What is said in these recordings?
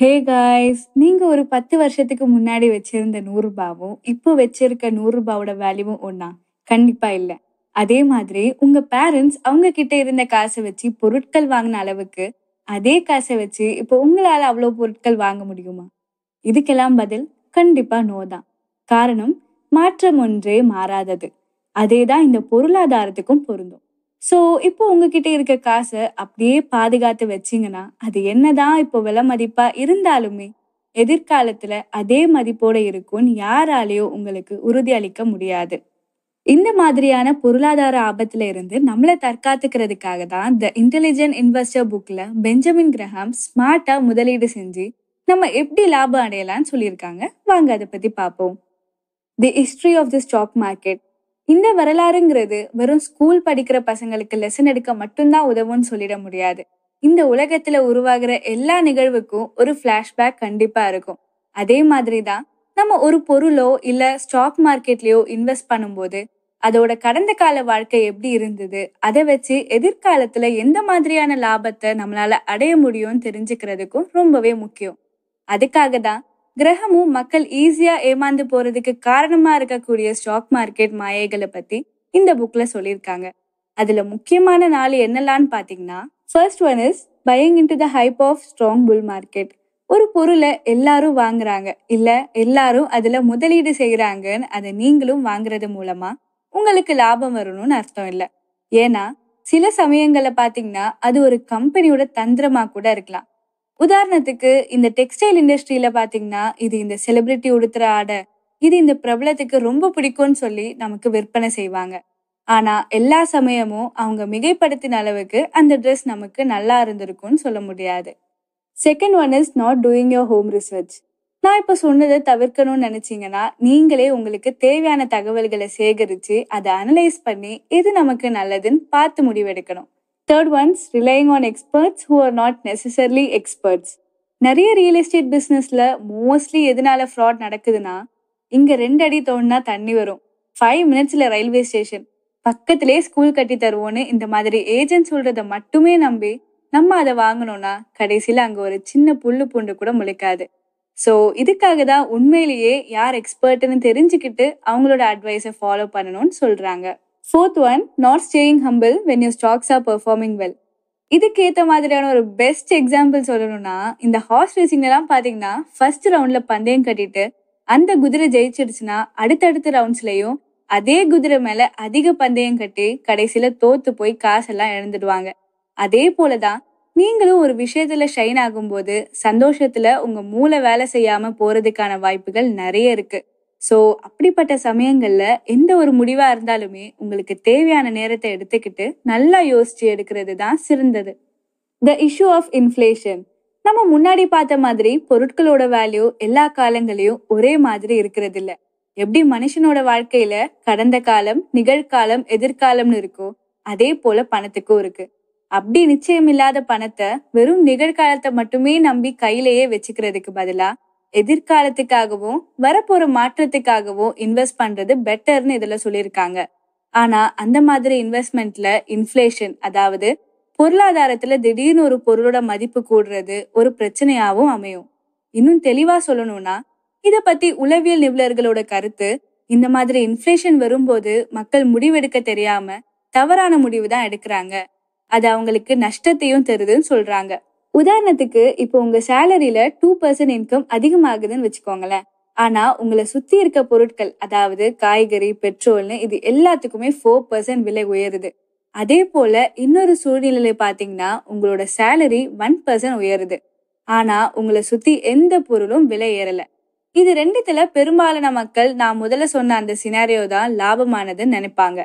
hey guys நீங்கள் ஒரு பத்து வருஷத்துக்கு முன்னாடி நூறு நூறுரூபாவும் இப்போ நூறு நூறுரூபாவோட வேல்யூவும் ஒன்றா கண்டிப்பாக இல்லை அதே மாதிரி உங்கள் பேரண்ட்ஸ் அவங்க கிட்ட இருந்த காசை வச்சு பொருட்கள் வாங்கின அளவுக்கு அதே காசை வச்சு இப்போ உங்களால் அவ்வளோ பொருட்கள் வாங்க முடியுமா இதுக்கெல்லாம் பதில் கண்டிப்பாக நோ தான் காரணம் மாற்றம் ஒன்றே மாறாதது அதே தான் இந்த பொருளாதாரத்துக்கும் பொருந்தும் ஸோ இப்போ உங்ககிட்ட இருக்க காசை அப்படியே பாதுகாத்து வச்சிங்கன்னா அது என்னதான் இப்போ விலை மதிப்பாக இருந்தாலுமே எதிர்காலத்தில் அதே மதிப்போடு இருக்கும்னு யாராலேயோ உங்களுக்கு உறுதி அளிக்க முடியாது இந்த மாதிரியான பொருளாதார ஆபத்துல இருந்து நம்மளை தற்காத்துக்கிறதுக்காக தான் த இன்டெலிஜென்ட் இன்வெஸ்டர் புக்ல பெஞ்சமின் கிரஹாம் ஸ்மார்ட்டா முதலீடு செஞ்சு நம்ம எப்படி லாபம் அடையலாம்னு சொல்லியிருக்காங்க வாங்க அதை பத்தி பார்ப்போம் the history of the stock market இந்த வரலாறுங்கிறது வெறும் ஸ்கூல் படிக்கிற பசங்களுக்கு லெசன் எடுக்க மட்டும்தான் உதவும்னு சொல்லிட முடியாது இந்த உலகத்துல உருவாகிற எல்லா நிகழ்வுக்கும் ஒரு ஃபிளாஷ்பேக் கண்டிப்பா இருக்கும் அதே மாதிரி தான் நம்ம ஒரு பொருளோ இல்ல ஸ்டாக் மார்க்கெட்லயோ இன்வெஸ்ட் பண்ணும்போது அதோட கடந்த கால வாழ்க்கை எப்படி இருந்தது அதை வச்சு எதிர்காலத்துல எந்த மாதிரியான லாபத்தை நம்மளால அடைய முடியும்னு தெரிஞ்சுக்கிறதுக்கும் ரொம்பவே முக்கியம் அதுக்காக தான் கிரகமும் மக்கள் ஈஸியா ஏமாந்து போறதுக்கு காரணமா இருக்கக்கூடிய ஸ்டாக் மார்க்கெட் மாயைகளை பத்தி இந்த புக்ல சொல்லியிருக்காங்க அதுல முக்கியமான நாள் என்னெல்லாம்னு பாத்தீங்கன்னா first one is buying into the hype of strong bull market ஒரு பொருளை எல்லாரும் வாங்குறாங்க இல்ல எல்லாரும் அதுல முதலீடு செய்யறாங்கன்னு அதை நீங்களும் வாங்குறது மூலமா உங்களுக்கு லாபம் வரணும்னு அர்த்தம் இல்லை ஏன்னா சில சமயங்களை பாத்தீங்கன்னா அது ஒரு கம்பெனியோட தந்திரமா கூட இருக்கலாம் உதாரணத்துக்கு இந்த டெக்ஸ்டைல் இண்டஸ்ட்ரியில பாத்தீங்கன்னா இது இந்த செலிபிரிட்டி உடுத்துற ஆடை இது இந்த பிரபலத்துக்கு ரொம்ப பிடிக்கும்னு சொல்லி நமக்கு விற்பனை செய்வாங்க ஆனா எல்லா சமயமும் அவங்க மிகைப்படுத்தின அளவுக்கு அந்த ட்ரெஸ் நமக்கு நல்லா இருந்திருக்கும்னு சொல்ல முடியாது second one is not doing your home research நான் இப்போ சொன்னதை தவிர்க்கணும்னு நினைச்சீங்கன்னா நீங்களே உங்களுக்கு தேவையான தகவல்களை சேகரித்து அதை அனலைஸ் பண்ணி எது நமக்கு நல்லதுன்னு பார்த்து முடிவெடுக்கணும் third one's relying on experts who are not necessarily experts நிறைய ரியல் எஸ்டேட் பிஸ்னஸில் மோஸ்ட்லி எதனால ஃப்ராட் நடக்குதுன்னா இங்கே ரெண்டு அடி தோணுனா தண்ணி வரும் ஃபைவ் மினிட்ஸில் ரயில்வே ஸ்டேஷன் பக்கத்திலே ஸ்கூல் கட்டி தருவோன்னு இந்த மாதிரி ஏஜென்ட் சொல்கிறத மட்டுமே நம்பி நம்ம அதை வாங்கணும்னா கடைசியில் அங்கே ஒரு சின்ன புல்லு பூண்டு கூட முளைக்காது ஸோ இதுக்காக தான் உண்மையிலேயே யார் எக்ஸ்பர்ட்டுன்னு தெரிஞ்சுக்கிட்டு அவங்களோட அட்வைஸை ஃபாலோ பண்ணணும்னு சொல்கிறாங்க fourth one not staying humble when you stocks are performing well இதுக்கு ஏற்ற மாதிரியான ஒரு பெஸ்ட் எக்ஸாம்பிள் சொல்லணும்னா இந்த ஹார்ஸ் ரேசிங்லாம் பார்த்தீங்கன்னா ஃபர்ஸ்ட் ரவுண்டில் பந்தயம் கட்டிட்டு அந்த குதிரை ஜெயிச்சிருச்சுன்னா அடுத்தடுத்த ரவுண்ட்ஸ்லையும் அதே குதிரை மேலே அதிக பந்தயம் கட்டி கடைசியில் தோற்று போய் காசெல்லாம் இழந்துடுவாங்க அதே தான் நீங்களும் ஒரு விஷயத்தில் ஷைன் ஆகும்போது சந்தோஷத்தில் உங்கள் மூளை வேலை செய்யாமல் போகிறதுக்கான வாய்ப்புகள் நிறைய இருக்குது ஸோ அப்படிப்பட்ட சமயங்களில் எந்த ஒரு முடிவாக இருந்தாலுமே உங்களுக்கு தேவையான நேரத்தை எடுத்துக்கிட்டு நல்லா யோசிச்சு எடுக்கிறது தான் சிறந்தது த இஷ்யூ ஆஃப் இன்ஃப்ளேஷன் நம்ம முன்னாடி பார்த்த மாதிரி பொருட்களோட வேல்யூ எல்லா காலங்களையும் ஒரே மாதிரி இருக்கிறது இல்லை எப்படி மனுஷனோட வாழ்க்கையில கடந்த காலம் நிகழ்காலம் எதிர்காலம்னு இருக்கோ அதே போல பணத்துக்கும் இருக்கு அப்படி நிச்சயம் இல்லாத பணத்தை வெறும் நிகழ்காலத்தை மட்டுமே நம்பி கையிலேயே வச்சுக்கிறதுக்கு பதிலா எதிர்காலத்துக்காகவும் வரப்போற மாற்றத்துக்காகவும் இன்வெஸ்ட் பண்றது பெட்டர்னு இதுல சொல்லியிருக்காங்க ஆனா அந்த மாதிரி இன்வெஸ்ட்மெண்ட்ல இன்ஃப்ளேஷன் அதாவது பொருளாதாரத்துல திடீர்னு ஒரு பொருளோட மதிப்பு கூடுறது ஒரு பிரச்சனையாவும் அமையும் இன்னும் தெளிவா சொல்லணும்னா இத பத்தி உளவியல் நிபுணர்களோட கருத்து இந்த மாதிரி இன்ஃப்ளேஷன் வரும்போது மக்கள் முடிவெடுக்க தெரியாம தவறான முடிவு தான் எடுக்கிறாங்க அது அவங்களுக்கு நஷ்டத்தையும் தருதுன்னு சொல்றாங்க உதாரணத்துக்கு இப்போ உங்க சேலரியில டூ பர்சன்ட் இன்கம் அதிகமாகுதுன்னு வச்சுக்கோங்களேன் ஆனா உங்களை சுத்தி இருக்க பொருட்கள் அதாவது காய்கறி பெட்ரோல்னு இது எல்லாத்துக்குமே ஃபோர் பர்சன்ட் விலை உயருது அதே போல இன்னொரு சூழ்நிலையில பாத்தீங்கன்னா உங்களோட சேலரி ஒன் பர்சன்ட் உயருது ஆனா உங்களை சுத்தி எந்த பொருளும் விலை ஏறல இது ரெண்டுத்துல பெரும்பாலான மக்கள் நான் முதல்ல சொன்ன அந்த சினாரியோ தான் லாபமானதுன்னு நினைப்பாங்க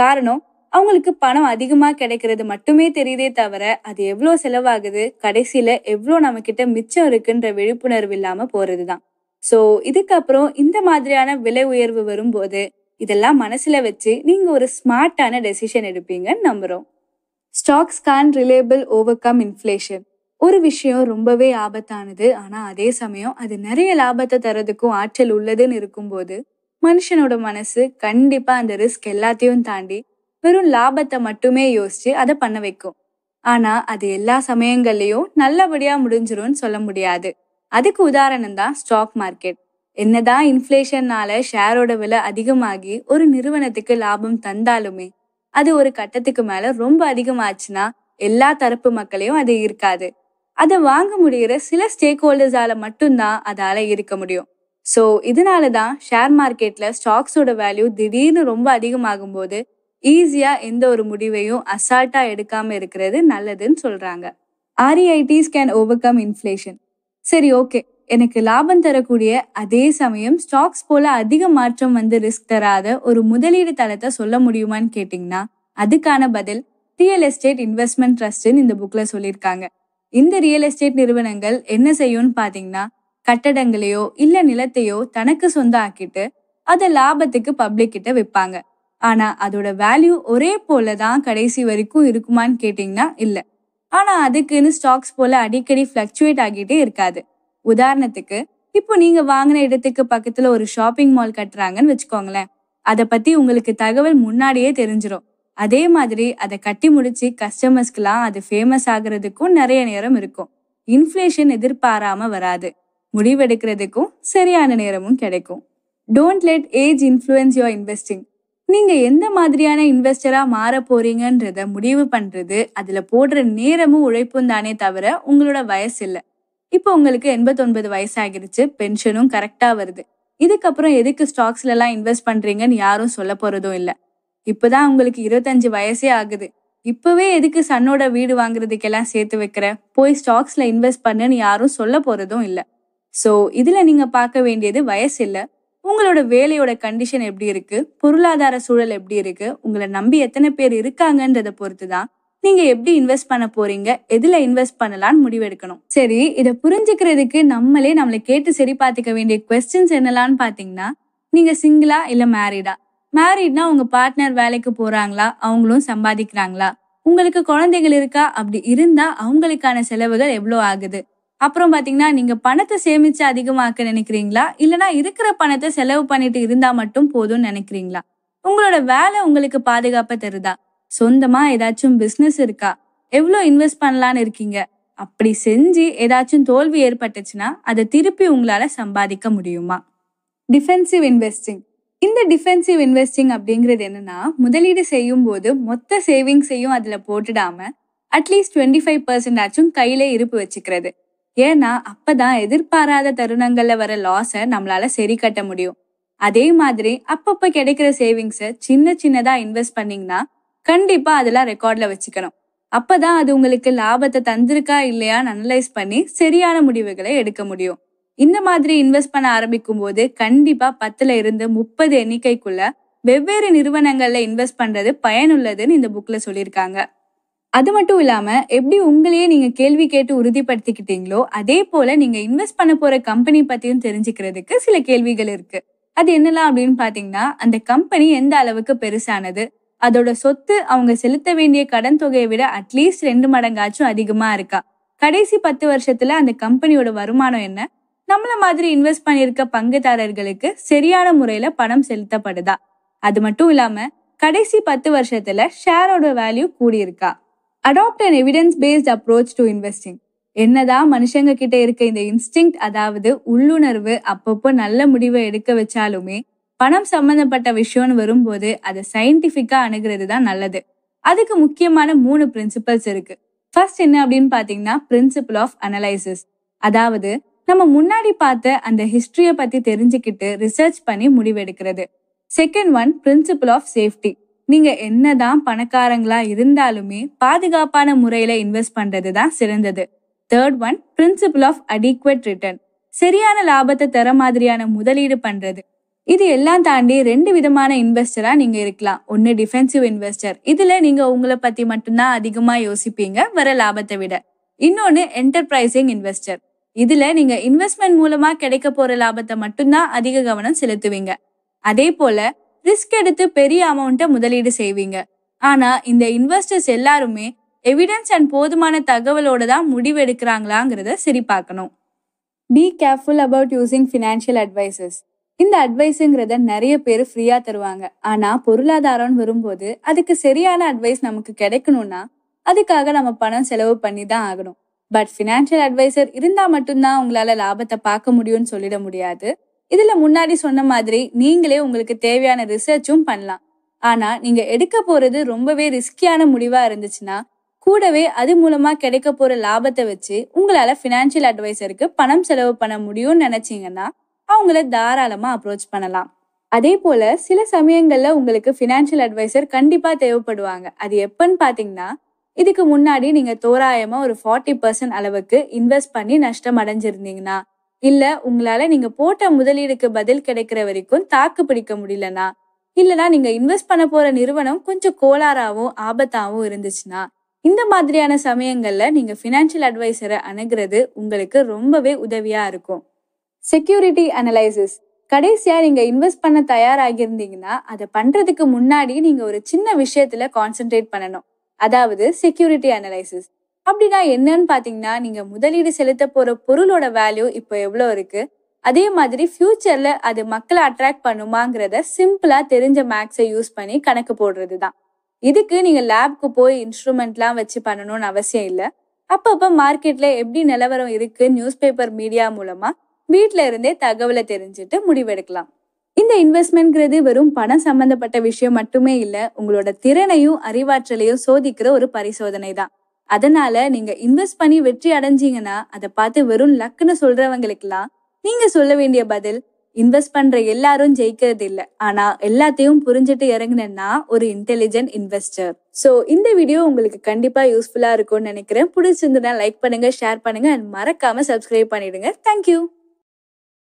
காரணம் அவங்களுக்கு பணம் அதிகமாக கிடைக்கிறது மட்டுமே தெரியுதே தவிர அது எவ்வளோ செலவாகுது கடைசியில் எவ்வளோ நம்மக்கிட்ட மிச்சம் இருக்குன்ற விழிப்புணர்வு இல்லாமல் போகிறது தான் ஸோ இதுக்கப்புறம் இந்த மாதிரியான விலை உயர்வு வரும்போது இதெல்லாம் மனசில் வச்சு நீங்கள் ஒரு ஸ்மார்ட்டான டெசிஷன் எடுப்பீங்கன்னு நம்புகிறோம் stocks can reliable overcome inflation ஒரு விஷயம் ரொம்பவே ஆபத்தானது ஆனால் அதே சமயம் அது நிறைய லாபத்தை தரதுக்கும் ஆற்றல் உள்ளதுன்னு இருக்கும்போது மனுஷனோட மனசு கண்டிப்பாக அந்த ரிஸ்க் எல்லாத்தையும் தாண்டி வெறும் லாபத்தை மட்டுமே யோசிச்சு அதை பண்ண வைக்கும் ஆனா அது எல்லா சமயங்கள்லயும் நல்லபடியா முடிஞ்சிரும்னு சொல்ல முடியாது அதுக்கு உதாரணம் தான் ஸ்டாக் மார்க்கெட் என்னதான் இன்ஃபிளேஷன்னால ஷேரோட விலை அதிகமாகி ஒரு நிறுவனத்துக்கு லாபம் தந்தாலுமே அது ஒரு கட்டத்துக்கு மேல ரொம்ப அதிகமாச்சுன்னா எல்லா தரப்பு மக்களையும் அது இருக்காது அதை வாங்க முடிகிற சில ஸ்டேக் ஹோல்டர்ஸால மட்டும்தான் அதால இருக்க முடியும் ஸோ இதனால தான் ஷேர் மார்க்கெட்ல ஸ்டாக்ஸோட வேல்யூ திடீர்னு ரொம்ப அதிகமாகும் போது ஈஸியாக எந்த ஒரு முடிவையும் அசால்ட்டாக எடுக்காமல் இருக்கிறது நல்லதுன்னு சொல்கிறாங்க REITs can overcome inflation சரி ஓகே எனக்கு லாபம் தரக்கூடிய அதே சமயம் ஸ்டாக்ஸ் போல அதிக மாற்றம் வந்து ரிஸ்க் தராத ஒரு முதலீடு தளத்தை சொல்ல முடியுமான்னு கேட்டிங்கன்னா அதுக்கான பதில் ரியல் எஸ்டேட் இன்வெஸ்ட்மெண்ட் ட்ரஸ்ட்னு இந்த புக்கில் சொல்லியிருக்காங்க இந்த ரியல் எஸ்டேட் நிறுவனங்கள் என்ன செய்யும்னு பார்த்தீங்கன்னா கட்டடங்களையோ இல்லை நிலத்தையோ தனக்கு சொந்த ஆக்கிட்டு அதை லாபத்துக்கு பப்ளிக் கிட்ட விற்பாங்க ஆனா அதோட வேல்யூ ஒரே போல தான் கடைசி வரைக்கும் இருக்குமான்னு கேட்டீங்கன்னா இல்ல ஆனா அதுக்குன்னு ஸ்டாக்ஸ் போல அடிக்கடி ஃபிளக்சுவேட் ஆகிட்டே இருக்காது உதாரணத்துக்கு இப்போ நீங்க வாங்கின இடத்துக்கு பக்கத்துல ஒரு ஷாப்பிங் மால் கட்டுறாங்கன்னு வச்சுக்கோங்களேன் அதை பத்தி உங்களுக்கு தகவல் முன்னாடியே தெரிஞ்சிடும் அதே மாதிரி அதை கட்டி முடிச்சு கஸ்டமர்ஸ்க்குலாம் அது ஃபேமஸ் ஆகுறதுக்கும் நிறைய நேரம் இருக்கும் இன்ஃப்ளேஷன் எதிர்பாராம வராது முடிவெடுக்கிறதுக்கும் சரியான நேரமும் கிடைக்கும் don't let age influence your investing நீங்க எந்த மாதிரியான இன்வெஸ்டரா மாற போறீங்கன்றத முடிவு பண்றது அதுல போடுற நேரமும் உழைப்பும் தானே தவிர உங்களோட வயசு இல்லை இப்போ உங்களுக்கு எண்பத்தொன்பது வயசாகிருச்சு பென்ஷனும் கரெக்டா வருது இதுக்கப்புறம் எதுக்கு ஸ்டாக்ஸ்ல எல்லாம் இன்வெஸ்ட் பண்றீங்கன்னு யாரும் சொல்ல போறதும் இல்லை இப்பதான் உங்களுக்கு இருபத்தஞ்சு வயசே ஆகுது இப்பவே எதுக்கு சன்னோட வீடு வாங்குறதுக்கெல்லாம் சேர்த்து வைக்கிற போய் ஸ்டாக்ஸ்ல இன்வெஸ்ட் பண்ணுன்னு யாரும் சொல்ல போறதும் இல்லை ஸோ இதுல நீங்க பார்க்க வேண்டியது வயசு இல்லை உங்களோட வேலையோட கண்டிஷன் எப்படி இருக்கு பொருளாதார சூழல் எப்படி இருக்கு உங்களை நம்பி எத்தனை பேர் இருக்காங்கன்றத பொறுத்து தான் நீங்க எப்படி இன்வெஸ்ட் பண்ண போறீங்க எதுல இன்வெஸ்ட் பண்ணலாம்னு முடிவெடுக்கணும் சரி இதை புரிஞ்சுக்கிறதுக்கு நம்மளே நம்மளை கேட்டு சரி பார்த்துக்க வேண்டிய கொஸ்டின்ஸ் என்னலான்னு பாத்தீங்கன்னா நீங்க சிங்கிளா இல்ல மேரிடா மேரீட்னா உங்க பார்ட்னர் வேலைக்கு போறாங்களா அவங்களும் சம்பாதிக்கிறாங்களா உங்களுக்கு குழந்தைகள் இருக்கா அப்படி இருந்தா அவங்களுக்கான செலவுகள் எவ்வளோ ஆகுது அப்புறம் பாத்தீங்கன்னா நீங்க பணத்தை சேமிச்சு அதிகமாக்க நினைக்கிறீங்களா இல்லனா இருக்கிற பணத்தை செலவு பண்ணிட்டு இருந்தா மட்டும் போதும்னு நினைக்கிறீங்களா உங்களோட வேலை உங்களுக்கு பாதுகாப்ப தருதா சொந்தமா ஏதாச்சும் பிசினஸ் இருக்கா எவ்வளோ இன்வெஸ்ட் பண்ணலான்னு இருக்கீங்க அப்படி செஞ்சு ஏதாச்சும் தோல்வி ஏற்பட்டுச்சுன்னா அதை திருப்பி உங்களால சம்பாதிக்க முடியுமா டிஃபென்சிவ் இன்வெஸ்டிங் இந்த டிஃபென்சிவ் இன்வெஸ்டிங் அப்படிங்கிறது என்னன்னா முதலீடு செய்யும் போது மொத்த சேவிங்ஸையும் அதுல போட்டுடாம அட்லீஸ்ட் டுவெண்ட்டி ஃபைவ் பர்சன்ட் ஆச்சும் கையில இருப்பு வச்சுக்கிறது ஏன்னா அப்பதான் எதிர்பாராத தருணங்கள்ல வர லாஸை நம்மளால சரி கட்ட முடியும் அதே மாதிரி அப்பப்ப கிடைக்கிற சேவிங்ஸை சின்ன சின்னதா இன்வெஸ்ட் பண்ணீங்கன்னா கண்டிப்பா அதெல்லாம் ரெக்கார்ட்ல வச்சுக்கணும் அப்பதான் அது உங்களுக்கு லாபத்தை தந்திருக்கா இல்லையான்னு அனலைஸ் பண்ணி சரியான முடிவுகளை எடுக்க முடியும் இந்த மாதிரி இன்வெஸ்ட் பண்ண ஆரம்பிக்கும் போது கண்டிப்பா பத்துல இருந்து முப்பது எண்ணிக்கைக்குள்ள வெவ்வேறு நிறுவனங்கள்ல இன்வெஸ்ட் பண்றது பயனுள்ளதுன்னு இந்த புக்ல சொல்லியிருக்காங்க அது மட்டும் இல்லாமல் எப்படி உங்களையே நீங்கள் கேள்வி கேட்டு உறுதிப்படுத்திக்கிட்டீங்களோ அதே போல் நீங்கள் இன்வெஸ்ட் பண்ண போகிற கம்பெனி பற்றியும் தெரிஞ்சுக்கிறதுக்கு சில கேள்விகள் இருக்குது அது என்னலாம் அப்படின்னு பார்த்தீங்கன்னா அந்த கம்பெனி எந்த அளவுக்கு பெருசானது அதோட சொத்து அவங்க செலுத்த வேண்டிய கடன் தொகையை விட அட்லீஸ்ட் ரெண்டு மடங்காச்சும் அதிகமாக இருக்கா கடைசி பத்து வருஷத்துல அந்த கம்பெனியோட வருமானம் என்ன நம்மள மாதிரி இன்வெஸ்ட் பண்ணியிருக்க பங்குதாரர்களுக்கு சரியான முறையில பணம் செலுத்தப்படுதா அது மட்டும் இல்லாம கடைசி பத்து வருஷத்துல ஷேரோட வேல்யூ கூடியிருக்கா adopt an evidence based approach to investing என்னதான் மனுஷங்க கிட்ட இருக்க இந்த இன்ஸ்டிங் அதாவது உள்ளுணர்வு அப்பப்போ நல்ல முடிவை எடுக்க வச்சாலுமே பணம் சம்பந்தப்பட்ட விஷயம்னு வரும்போது அதை சயின்டிஃபிக்கா அணுகிறது தான் நல்லது அதுக்கு முக்கியமான மூணு பிரின்சிபல்ஸ் இருக்கு ஃபர்ஸ்ட் என்ன அப்படின்னு பாத்தீங்கன்னா பிரின்சிபல் ஆஃப் அனலைசிஸ் அதாவது நம்ம முன்னாடி பார்த்த அந்த ஹிஸ்டரிய பத்தி தெரிஞ்சுக்கிட்டு ரிசர்ச் பண்ணி முடிவெடுக்கிறது second one principle of safety நீங்க என்னதான் பணக்காரங்களா இருந்தாலுமே பாதுகாப்பான முறையில இன்வெஸ்ட் பண்றது தான் சிறந்தது third one principle of adequate return சரியான லாபத்தை தர மாதிரியான முதலீடு பண்றது இது எல்லாம் தாண்டி ரெண்டு விதமான இன்வெஸ்டரா நீங்க இருக்கலாம் ஒன்னு டிஃபென்சிவ் இன்வெஸ்டர் இதுல நீங்க உங்களை பத்தி மட்டும்தான் அதிகமா யோசிப்பீங்க வர லாபத்தை விட இன்னொன்னு என்டர்பிரைசிங் இன்வெஸ்டர் இதுல நீங்க இன்வெஸ்ட்மெண்ட் மூலமா கிடைக்க போற லாபத்தை மட்டும்தான் அதிக கவனம் செலுத்துவீங்க அதே போல ரிஸ்க் எடுத்து பெரிய அமௌண்ட்டை முதலீடு செய்வீங்க ஆனா இந்த இன்வெஸ்டர்ஸ் எல்லாருமே எவிடன்ஸ் அண்ட் போதுமான தகவலோட தான் முடிவெடுக்கிறாங்களாங்கிறத சரி பார்க்கணும் be careful about using financial advices இந்த அட்வைஸுங்கிறத நிறைய பேர் ஃப்ரீயாக தருவாங்க ஆனால் பொருளாதாரம்னு வரும்போது அதுக்கு சரியான அட்வைஸ் நமக்கு கிடைக்கணும்னா அதுக்காக நம்ம பணம் செலவு பண்ணி தான் ஆகணும் பட் ஃபினான்ஷியல் அட்வைசர் இருந்தால் மட்டும்தான் உங்களால் லாபத்தை பார்க்க முடியும்னு சொல்லிட முடியாது இதுல முன்னாடி சொன்ன மாதிரி நீங்களே உங்களுக்கு தேவையான ரிசர்ச்சும் பண்ணலாம் ஆனா நீங்க எடுக்க போறது ரொம்பவே ரிஸ்கியான முடிவா இருந்துச்சுன்னா கூடவே அது மூலமா கிடைக்க போற லாபத்தை வச்சு உங்களால பினான்சியல் அட்வைசருக்கு பணம் செலவு பண்ண முடியும்னு நினைச்சீங்கன்னா அவங்கள தாராளமா அப்ரோச் பண்ணலாம் அதே போல சில சமயங்கள்ல உங்களுக்கு பினான்சியல் அட்வைசர் கண்டிப்பா தேவைப்படுவாங்க அது எப்பன்னு பாத்தீங்கன்னா இதுக்கு முன்னாடி நீங்க தோராயமா ஒரு ஃபார்ட்டி பர்சன்ட் அளவுக்கு இன்வெஸ்ட் பண்ணி நஷ்டம் அடைஞ்சிருந்தீங்கன்னா இல்ல உங்களால நீங்க போட்ட முதலீடுக்கு பதில் கிடைக்கிற வரைக்கும் தாக்கு பிடிக்க முடியலனா இல்லனா நீங்க இன்வெஸ்ட் பண்ண போற நிறுவனம் கொஞ்சம் கோளாறாவும் ஆபத்தாவும் இருந்துச்சுன்னா இந்த மாதிரியான சமயங்கள்ல நீங்க ஃபினான்ஷியல் அட்வைசரை அணுகிறது உங்களுக்கு ரொம்பவே உதவியா இருக்கும் செக்யூரிட்டி அனலைசிஸ் கடைசியா நீங்க இன்வெஸ்ட் பண்ண தயாராகியிருந்தீங்கன்னா அதை பண்றதுக்கு முன்னாடி நீங்க ஒரு சின்ன விஷயத்துல கான்சென்ட்ரேட் பண்ணணும் அதாவது செக்யூரிட்டி அனலைசிஸ் அப்படின்னா என்னன்னு பார்த்தீங்கன்னா நீங்கள் முதலீடு செலுத்த போகிற பொருளோட வேல்யூ இப்போ எவ்வளோ இருக்குது அதே மாதிரி ஃப்யூச்சரில் அது மக்களை அட்ராக்ட் பண்ணுமாங்கிறத சிம்பிளாக தெரிஞ்ச மேக்ஸை யூஸ் பண்ணி கணக்கு போடுறது தான் இதுக்கு நீங்கள் லேப்க்கு போய் இன்ஸ்ட்ருமெண்ட்லாம் வச்சு பண்ணணும்னு அவசியம் இல்லை அப்பப்போ மார்க்கெட்டில் எப்படி நிலவரம் இருக்குது நியூஸ் பேப்பர் மீடியா மூலமாக வீட்டில் இருந்தே தகவலை தெரிஞ்சுட்டு முடிவெடுக்கலாம் இந்த இன்வெஸ்ட்மெண்ட்ங்கிறது வெறும் பணம் சம்மந்தப்பட்ட விஷயம் மட்டுமே இல்லை உங்களோட திறனையும் அறிவாற்றலையும் சோதிக்கிற ஒரு பரிசோதனை தான் அதனால நீங்க இன்வெஸ்ட் பண்ணி வெற்றி அடைஞ்சீங்கன்னா அதை பார்த்து வெறும் லக்குன்னு சொல்றவங்களுக்கெல்லாம் நீங்க சொல்ல வேண்டிய பதில் இன்வெஸ்ட் பண்ற எல்லாரும் ஜெயிக்கிறது இல்ல ஆனா எல்லாத்தையும் புரிஞ்சுட்டு இறங்கினா ஒரு இன்டெலிஜென்ட் இன்வெஸ்டர் சோ இந்த வீடியோ உங்களுக்கு கண்டிப்பா யூஸ்ஃபுல்லா இருக்கும்னு நினைக்கிறேன் பிடிச்சிருந்தா லைக் பண்ணுங்க ஷேர் பண்ணுங்க அண்ட் மறக்காம சப்ஸ்கிரைப் பண்ணிடுங்க தேங்க்யூ